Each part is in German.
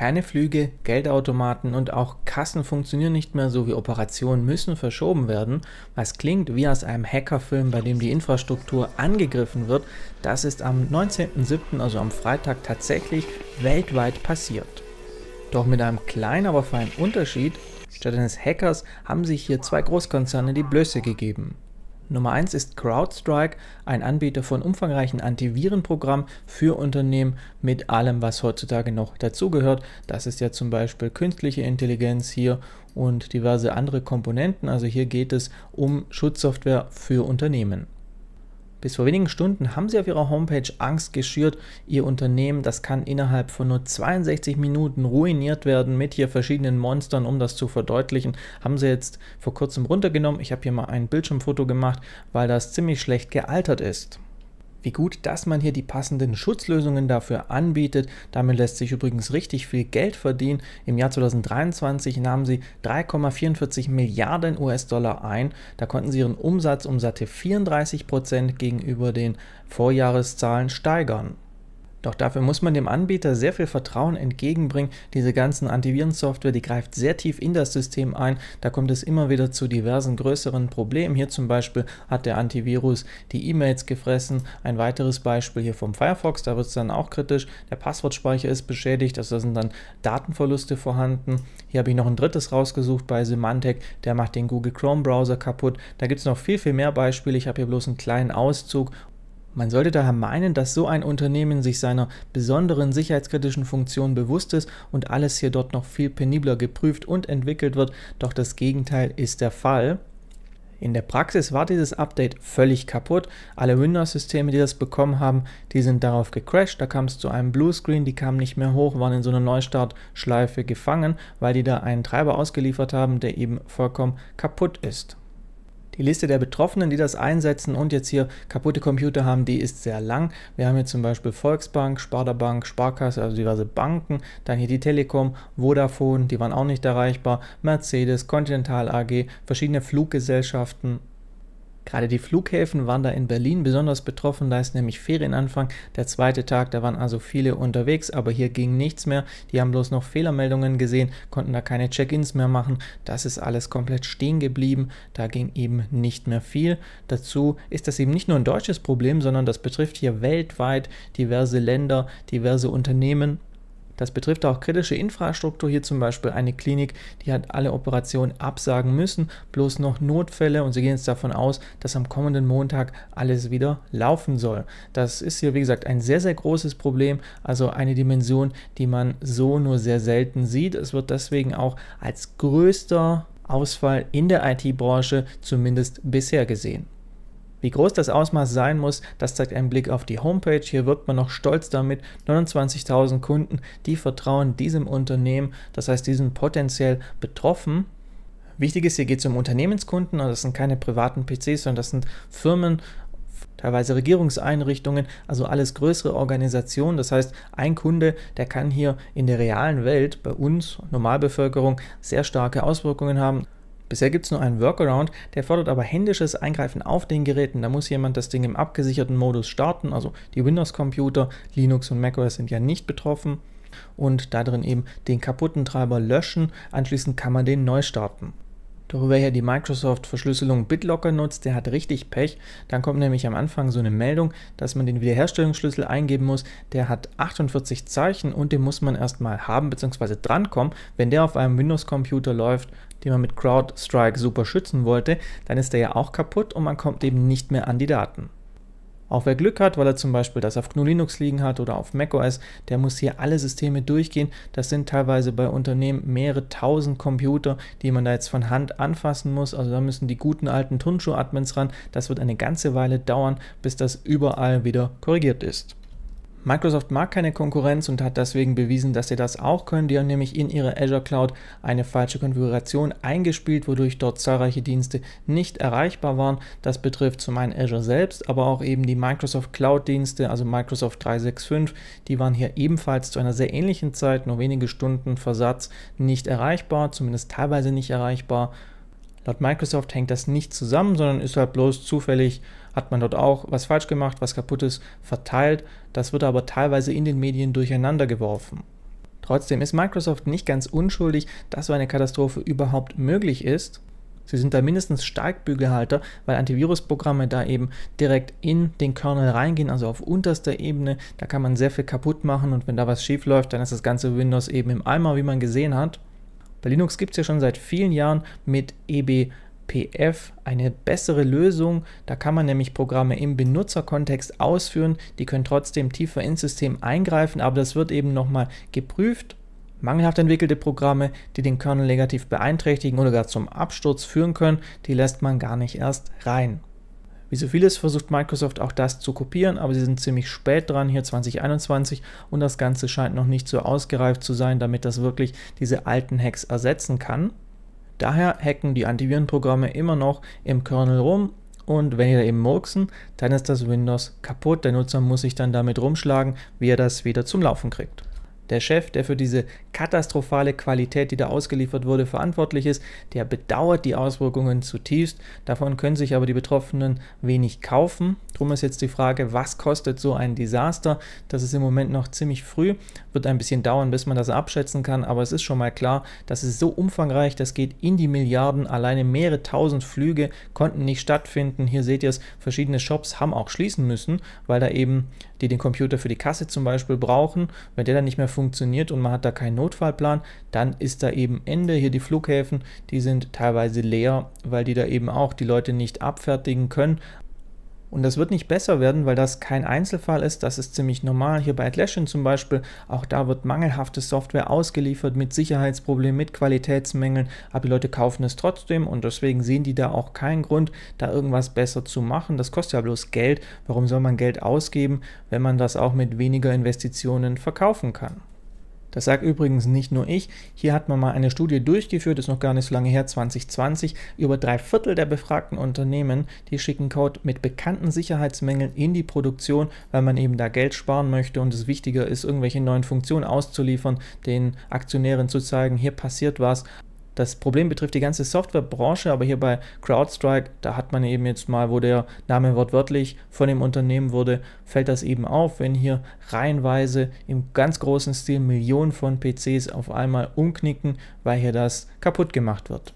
Keine Flüge, Geldautomaten und auch Kassen funktionieren nicht mehr, so wie Operationen müssen verschoben werden. Was klingt wie aus einem Hackerfilm, bei dem die Infrastruktur angegriffen wird, das ist am 19.07., also am Freitag, tatsächlich weltweit passiert. Doch mit einem kleinen, aber feinen Unterschied, statt eines Hackers haben sich hier zwei Großkonzerne die Blöße gegeben. Nummer 1 ist CrowdStrike, ein Anbieter von umfangreichen Antivirenprogrammen für Unternehmen mit allem, was heutzutage noch dazugehört. Das ist ja zum Beispiel künstliche Intelligenz hier und diverse andere Komponenten. Also hier geht es um Schutzsoftware für Unternehmen. Bis vor wenigen Stunden haben sie auf ihrer Homepage Angst geschürt. Ihr Unternehmen, das kann innerhalb von nur 62 Minuten ruiniert werden mit hier verschiedenen Monstern. Um das zu verdeutlichen, haben sie jetzt vor kurzem runtergenommen. Ich habe hier mal ein Bildschirmfoto gemacht, weil das ziemlich schlecht gealtert ist. Wie gut, dass man hier die passenden Schutzlösungen dafür anbietet. Damit lässt sich übrigens richtig viel Geld verdienen. Im Jahr 2023 nahmen sie 3,44 Milliarden US-Dollar ein. Da konnten sie ihren Umsatz um satte 34 Prozent gegenüber den Vorjahreszahlen steigern. Doch dafür muss man dem Anbieter sehr viel Vertrauen entgegenbringen. Diese ganzen Antivirensoftware, die greift sehr tief in das System ein. Da kommt es immer wieder zu diversen größeren Problemen. Hier zum Beispiel hat der Antivirus die E-Mails gefressen. Ein weiteres Beispiel hier vom Firefox, da wird es dann auch kritisch. Der Passwortspeicher ist beschädigt, also da sind dann Datenverluste vorhanden. Hier habe ich noch ein drittes rausgesucht bei Symantec, der macht den Google Chrome Browser kaputt. Da gibt es noch viel, viel mehr Beispiele. Ich habe hier bloß einen kleinen Auszug man sollte daher meinen, dass so ein Unternehmen sich seiner besonderen sicherheitskritischen Funktion bewusst ist und alles hier dort noch viel penibler geprüft und entwickelt wird, doch das Gegenteil ist der Fall. In der Praxis war dieses Update völlig kaputt. Alle Windows-Systeme, die das bekommen haben, die sind darauf gecrashed. Da kam es zu einem Bluescreen, die kamen nicht mehr hoch, waren in so einer Neustartschleife gefangen, weil die da einen Treiber ausgeliefert haben, der eben vollkommen kaputt ist. Die Liste der Betroffenen, die das einsetzen und jetzt hier kaputte Computer haben, die ist sehr lang. Wir haben hier zum Beispiel Volksbank, Sparda-Bank, Sparkasse, also diverse Banken, dann hier die Telekom, Vodafone, die waren auch nicht erreichbar, Mercedes, Continental AG, verschiedene Fluggesellschaften Gerade die Flughäfen waren da in Berlin besonders betroffen, da ist nämlich Ferienanfang, der zweite Tag, da waren also viele unterwegs, aber hier ging nichts mehr. Die haben bloß noch Fehlermeldungen gesehen, konnten da keine Check-ins mehr machen. Das ist alles komplett stehen geblieben, da ging eben nicht mehr viel. Dazu ist das eben nicht nur ein deutsches Problem, sondern das betrifft hier weltweit diverse Länder, diverse Unternehmen das betrifft auch kritische Infrastruktur, hier zum Beispiel eine Klinik, die hat alle Operationen absagen müssen, bloß noch Notfälle und sie gehen jetzt davon aus, dass am kommenden Montag alles wieder laufen soll. Das ist hier, wie gesagt, ein sehr, sehr großes Problem, also eine Dimension, die man so nur sehr selten sieht. Es wird deswegen auch als größter Ausfall in der IT-Branche zumindest bisher gesehen. Wie groß das Ausmaß sein muss, das zeigt ein Blick auf die Homepage. Hier wirkt man noch stolz damit. 29.000 Kunden, die vertrauen diesem Unternehmen, das heißt, die sind potenziell betroffen. Wichtig ist, hier geht es um Unternehmenskunden, also das sind keine privaten PCs, sondern das sind Firmen, teilweise Regierungseinrichtungen, also alles größere Organisationen. Das heißt, ein Kunde, der kann hier in der realen Welt bei uns, Normalbevölkerung, sehr starke Auswirkungen haben. Bisher gibt es nur einen Workaround, der fordert aber händisches Eingreifen auf den Geräten. Da muss jemand das Ding im abgesicherten Modus starten, also die Windows-Computer, Linux und macOS sind ja nicht betroffen. Und da drin eben den kaputten Treiber löschen, anschließend kann man den neu starten darüber her die Microsoft-Verschlüsselung BitLocker nutzt, der hat richtig Pech. Dann kommt nämlich am Anfang so eine Meldung, dass man den Wiederherstellungsschlüssel eingeben muss. Der hat 48 Zeichen und den muss man erstmal haben bzw. drankommen. Wenn der auf einem Windows-Computer läuft, den man mit CrowdStrike super schützen wollte, dann ist der ja auch kaputt und man kommt eben nicht mehr an die Daten. Auch wer Glück hat, weil er zum Beispiel das auf GNU Linux liegen hat oder auf macOS, der muss hier alle Systeme durchgehen. Das sind teilweise bei Unternehmen mehrere tausend Computer, die man da jetzt von Hand anfassen muss. Also da müssen die guten alten Turnschuh-Admins ran. Das wird eine ganze Weile dauern, bis das überall wieder korrigiert ist. Microsoft mag keine Konkurrenz und hat deswegen bewiesen, dass sie das auch können. Die haben nämlich in ihre Azure Cloud eine falsche Konfiguration eingespielt, wodurch dort zahlreiche Dienste nicht erreichbar waren. Das betrifft zum einen Azure selbst, aber auch eben die Microsoft Cloud Dienste, also Microsoft 365. Die waren hier ebenfalls zu einer sehr ähnlichen Zeit, nur wenige Stunden Versatz, nicht erreichbar, zumindest teilweise nicht erreichbar. Laut Microsoft hängt das nicht zusammen, sondern ist halt bloß zufällig hat man dort auch was falsch gemacht, was kaputt ist, verteilt. Das wird aber teilweise in den Medien durcheinander geworfen. Trotzdem ist Microsoft nicht ganz unschuldig, dass so eine Katastrophe überhaupt möglich ist. Sie sind da mindestens Steigbügelhalter, weil Antivirusprogramme da eben direkt in den Kernel reingehen, also auf unterster Ebene. Da kann man sehr viel kaputt machen und wenn da was schief läuft, dann ist das ganze Windows eben im Eimer, wie man gesehen hat. Bei Linux gibt es ja schon seit vielen Jahren mit EB PF eine bessere Lösung. Da kann man nämlich Programme im Benutzerkontext ausführen. Die können trotzdem tiefer ins System eingreifen, aber das wird eben nochmal geprüft. Mangelhaft entwickelte Programme, die den Kernel negativ beeinträchtigen oder gar zum Absturz führen können, die lässt man gar nicht erst rein. Wie so vieles versucht Microsoft auch das zu kopieren, aber sie sind ziemlich spät dran, hier 2021, und das Ganze scheint noch nicht so ausgereift zu sein, damit das wirklich diese alten Hacks ersetzen kann. Daher hacken die Antivirenprogramme immer noch im Kernel rum und wenn ihr da eben murksen, dann ist das Windows kaputt. Der Nutzer muss sich dann damit rumschlagen, wie er das wieder zum Laufen kriegt der Chef, der für diese katastrophale Qualität, die da ausgeliefert wurde, verantwortlich ist, der bedauert die Auswirkungen zutiefst. Davon können sich aber die Betroffenen wenig kaufen. Drum ist jetzt die Frage, was kostet so ein Desaster? Das ist im Moment noch ziemlich früh, wird ein bisschen dauern, bis man das abschätzen kann, aber es ist schon mal klar, das ist so umfangreich, das geht in die Milliarden, alleine mehrere tausend Flüge konnten nicht stattfinden. Hier seht ihr es, verschiedene Shops haben auch schließen müssen, weil da eben die den Computer für die Kasse zum Beispiel brauchen. Wenn der dann nicht mehr funktioniert und man hat da keinen Notfallplan, dann ist da eben Ende. Hier die Flughäfen, die sind teilweise leer, weil die da eben auch die Leute nicht abfertigen können. Und das wird nicht besser werden, weil das kein Einzelfall ist. Das ist ziemlich normal. Hier bei Atlassian zum Beispiel, auch da wird mangelhafte Software ausgeliefert mit Sicherheitsproblemen, mit Qualitätsmängeln. Aber die Leute kaufen es trotzdem und deswegen sehen die da auch keinen Grund, da irgendwas besser zu machen. Das kostet ja bloß Geld. Warum soll man Geld ausgeben, wenn man das auch mit weniger Investitionen verkaufen kann? Das sage übrigens nicht nur ich. Hier hat man mal eine Studie durchgeführt, ist noch gar nicht so lange her, 2020. Über drei Viertel der befragten Unternehmen, die schicken Code mit bekannten Sicherheitsmängeln in die Produktion, weil man eben da Geld sparen möchte und es wichtiger ist, irgendwelche neuen Funktionen auszuliefern, den Aktionären zu zeigen, hier passiert was, das Problem betrifft die ganze Softwarebranche, aber hier bei CrowdStrike, da hat man eben jetzt mal, wo der Name wortwörtlich von dem Unternehmen wurde, fällt das eben auf, wenn hier reihenweise im ganz großen Stil Millionen von PCs auf einmal umknicken, weil hier das kaputt gemacht wird.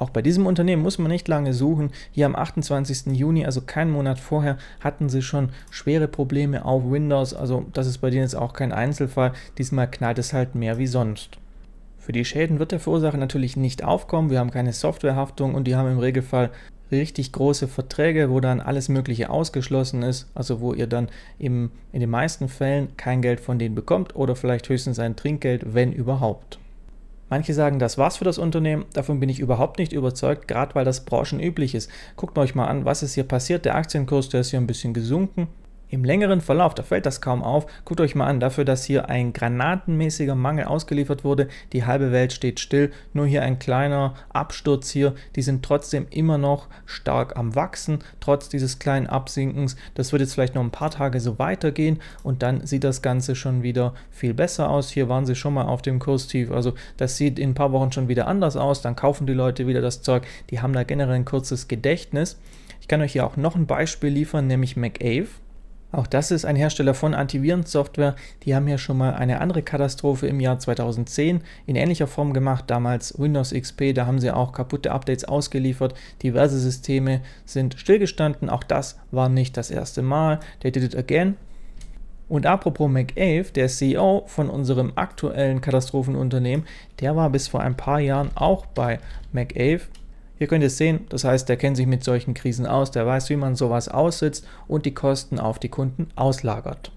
Auch bei diesem Unternehmen muss man nicht lange suchen. Hier am 28. Juni, also keinen Monat vorher, hatten sie schon schwere Probleme auf Windows. Also das ist bei denen jetzt auch kein Einzelfall. Diesmal knallt es halt mehr wie sonst. Für die Schäden wird der Verursacher natürlich nicht aufkommen, wir haben keine Softwarehaftung und die haben im Regelfall richtig große Verträge, wo dann alles Mögliche ausgeschlossen ist, also wo ihr dann im, in den meisten Fällen kein Geld von denen bekommt oder vielleicht höchstens ein Trinkgeld, wenn überhaupt. Manche sagen, das war's für das Unternehmen, davon bin ich überhaupt nicht überzeugt, gerade weil das branchenüblich ist. Guckt euch mal an, was ist hier passiert, der Aktienkurs, der ist hier ein bisschen gesunken, im längeren Verlauf, da fällt das kaum auf, guckt euch mal an, dafür, dass hier ein granatenmäßiger Mangel ausgeliefert wurde, die halbe Welt steht still, nur hier ein kleiner Absturz hier, die sind trotzdem immer noch stark am Wachsen, trotz dieses kleinen Absinkens. Das wird jetzt vielleicht noch ein paar Tage so weitergehen und dann sieht das Ganze schon wieder viel besser aus. Hier waren sie schon mal auf dem Kurstief, also das sieht in ein paar Wochen schon wieder anders aus, dann kaufen die Leute wieder das Zeug, die haben da generell ein kurzes Gedächtnis. Ich kann euch hier auch noch ein Beispiel liefern, nämlich McAve. Auch das ist ein Hersteller von Antivirensoftware. Die haben hier schon mal eine andere Katastrophe im Jahr 2010 in ähnlicher Form gemacht. Damals Windows XP, da haben sie auch kaputte Updates ausgeliefert. Diverse Systeme sind stillgestanden. Auch das war nicht das erste Mal. They did it again. Und apropos McAve, der CEO von unserem aktuellen Katastrophenunternehmen, der war bis vor ein paar Jahren auch bei McAve hier könnt ihr es sehen, das heißt, der kennt sich mit solchen Krisen aus, der weiß, wie man sowas aussitzt und die Kosten auf die Kunden auslagert.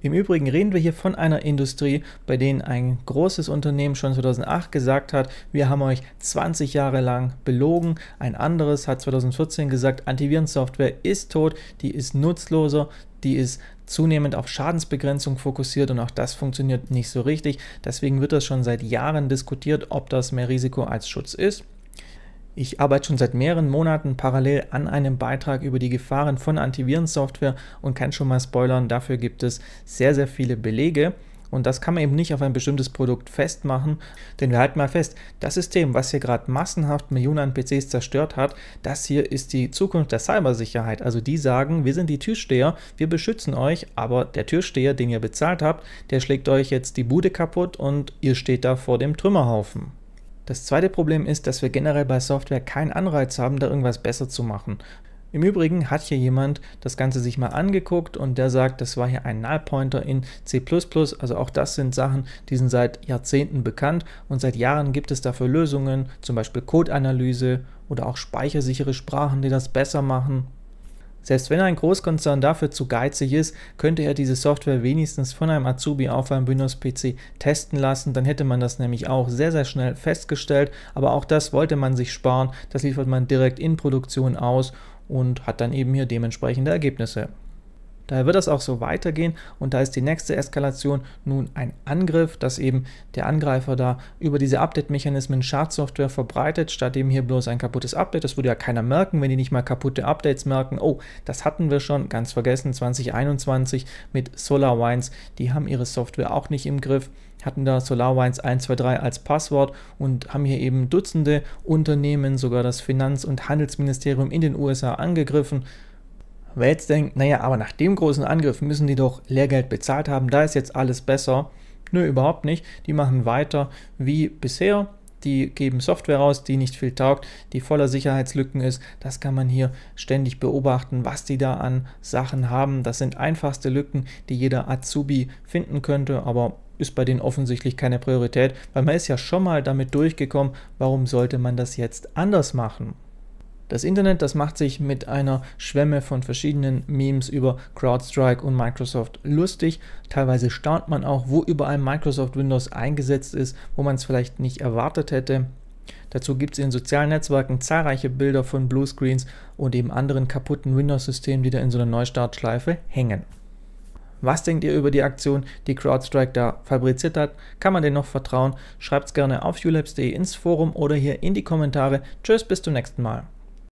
Im Übrigen reden wir hier von einer Industrie, bei denen ein großes Unternehmen schon 2008 gesagt hat, wir haben euch 20 Jahre lang belogen. Ein anderes hat 2014 gesagt, Antivirensoftware ist tot, die ist nutzloser, die ist zunehmend auf Schadensbegrenzung fokussiert und auch das funktioniert nicht so richtig. Deswegen wird das schon seit Jahren diskutiert, ob das mehr Risiko als Schutz ist. Ich arbeite schon seit mehreren Monaten parallel an einem Beitrag über die Gefahren von Antivirensoftware und kann schon mal spoilern, dafür gibt es sehr, sehr viele Belege. Und das kann man eben nicht auf ein bestimmtes Produkt festmachen, denn wir halten mal fest, das System, was hier gerade massenhaft Millionen an PCs zerstört hat, das hier ist die Zukunft der Cybersicherheit. Also die sagen, wir sind die Türsteher, wir beschützen euch, aber der Türsteher, den ihr bezahlt habt, der schlägt euch jetzt die Bude kaputt und ihr steht da vor dem Trümmerhaufen. Das zweite Problem ist, dass wir generell bei Software keinen Anreiz haben, da irgendwas besser zu machen. Im Übrigen hat hier jemand das Ganze sich mal angeguckt und der sagt, das war hier ein Nullpointer in C++. Also auch das sind Sachen, die sind seit Jahrzehnten bekannt und seit Jahren gibt es dafür Lösungen, zum Beispiel Codeanalyse oder auch speichersichere Sprachen, die das besser machen. Selbst wenn ein Großkonzern dafür zu geizig ist, könnte er diese Software wenigstens von einem Azubi auf einem Windows-PC testen lassen, dann hätte man das nämlich auch sehr, sehr schnell festgestellt, aber auch das wollte man sich sparen, das liefert man direkt in Produktion aus und hat dann eben hier dementsprechende Ergebnisse. Daher wird das auch so weitergehen und da ist die nächste Eskalation nun ein Angriff, dass eben der Angreifer da über diese Update-Mechanismen Schadsoftware verbreitet, statt eben hier bloß ein kaputtes Update. Das würde ja keiner merken, wenn die nicht mal kaputte Updates merken. Oh, das hatten wir schon, ganz vergessen, 2021 mit SolarWinds. Die haben ihre Software auch nicht im Griff hatten da SolarWinds 123 als Passwort und haben hier eben Dutzende Unternehmen, sogar das Finanz- und Handelsministerium in den USA angegriffen. Wer jetzt denkt, naja, aber nach dem großen Angriff müssen die doch Lehrgeld bezahlt haben, da ist jetzt alles besser. Nö, überhaupt nicht. Die machen weiter wie bisher. Die geben Software raus, die nicht viel taugt, die voller Sicherheitslücken ist. Das kann man hier ständig beobachten, was die da an Sachen haben. Das sind einfachste Lücken, die jeder Azubi finden könnte, aber ist bei denen offensichtlich keine Priorität, weil man ist ja schon mal damit durchgekommen. Warum sollte man das jetzt anders machen? Das Internet, das macht sich mit einer Schwemme von verschiedenen Memes über CrowdStrike und Microsoft lustig. Teilweise staunt man auch, wo überall Microsoft Windows eingesetzt ist, wo man es vielleicht nicht erwartet hätte. Dazu gibt es in sozialen Netzwerken zahlreiche Bilder von Bluescreens und eben anderen kaputten Windows-Systemen, die da in so einer Neustartschleife hängen. Was denkt ihr über die Aktion, die CrowdStrike da fabriziert hat? Kann man denen noch vertrauen? Schreibt es gerne auf ulabs.de ins Forum oder hier in die Kommentare. Tschüss, bis zum nächsten Mal.